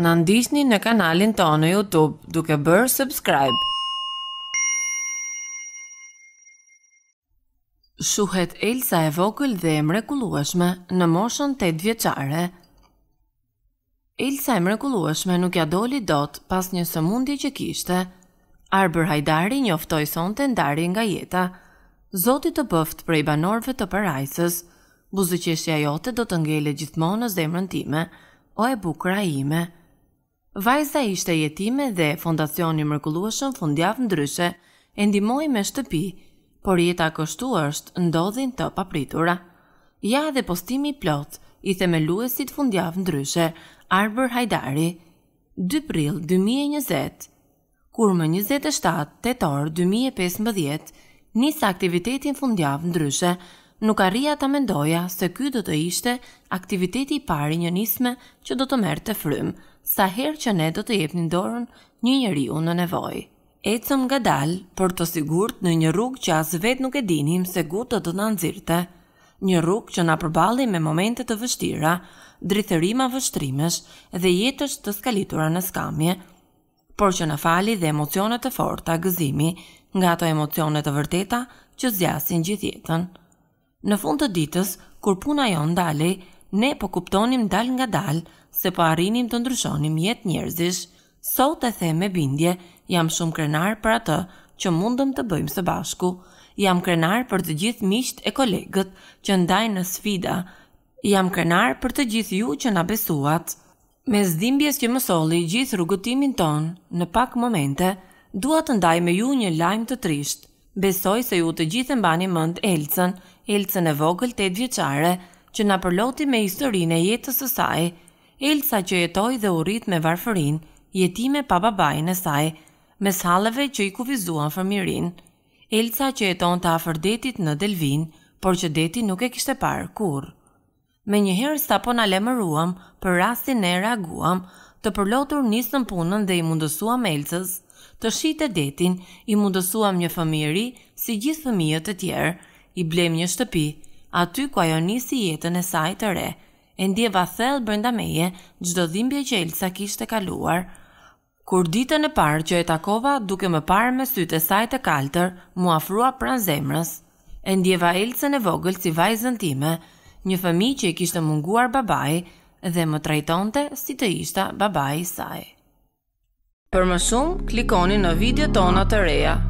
në ndishtni në kanalin të në Youtube duke bërë subscribe. Shuhet Elsa e vogël dhe e mrekulueshme në moshën të të dvjeqare. Elsa e mrekulueshme nuk ja doli dot pas një së mundi që kishte. Arbër hajdari njoftoj son të ndari nga jeta. Zotit të bëft për i banorve të Parajsës. Buzëqeshja jote do të ngele gjithmonë në zemrën time o e bukra ime. Vajza ishte jetime dhe fondacioni mërkulluashën fundjavë ndryshe, e ndimoj me shtëpi, por jeta kështu është ndodhin të papritura. Ja dhe postimi plot, i themeluesit fundjavë ndryshe, Arber Hajdari, 2 pril 2020, kur më 27 tetor 2015, nisa aktivitetin fundjavë ndryshe, nuk arria ta mendoja se ky do të ishte aktiviteti i pari një nisme që do të merte frymë, sa herë që ne do të një dorën një njeriu në nevojë. Ecëm nga dalë për të sigurt në një rrugë që as vetë nuk e dinim se ku do të na nxirrte. Një rrugë që na përballi me momente të vështira, drithërima vështrimesh dhe jetës të skalitura në skamje, por që na fali dhe emocionet të forta gëzimi nga ato emocione të vërteta që zjasin gjithjetën. Në fund të ditës, kur puna jo ndalej, ne po kuptonim dal nga dal se po arrinim të ndryshonim jet njerëzish. Sot e the me bindje, jam shumë krenar për atë që mundëm të bëjmë së bashku. Jam krenar për të gjithë misht e kolegët që ndajnë në sfida. Jam krenar për të gjithë ju që na besuat. Me zdimbjes që më solli gjithë rrugëtimin ton në pak momente, dua të ndaj me ju një lajm të trisht. Besoj se ju të gjithë mbani mend Elcën, Elcën e vogël të edhvjeqare, që na përloti me historinë e jetës së saj, Elsa që jetoi dhe u rrit me varfërinë, jetime pa babain e saj, me sallave që i kufizuan fëmirin. Elsa që jeton të afër detit në Delvin, por që deti nuk e kishte parë kur. Me njëherë sa po në lemëruam, për rastin e reaguam, të përlotur në punën dhe i mundësuam Elsës, të shite detin, i mundësuam një fëmiri, si gjithë fëmijët e tjerë, i blem një shtëpi, aty ku ajo nisi jetën e saj të re. E ndjeva thellë brenda meje çdo dhimbje që Elsa kishte kaluar. Kur ditën e parë që e takova, duke më parë me sytë e saj të kaltër, mu afrua pran zemrës. E ndjeva Elcën e vogël si vajzën time, një fëmijë që i kishte munguar babai dhe më trajtonte si të ishta babai i saj. Për më shumë, klikoni në video tona të reja.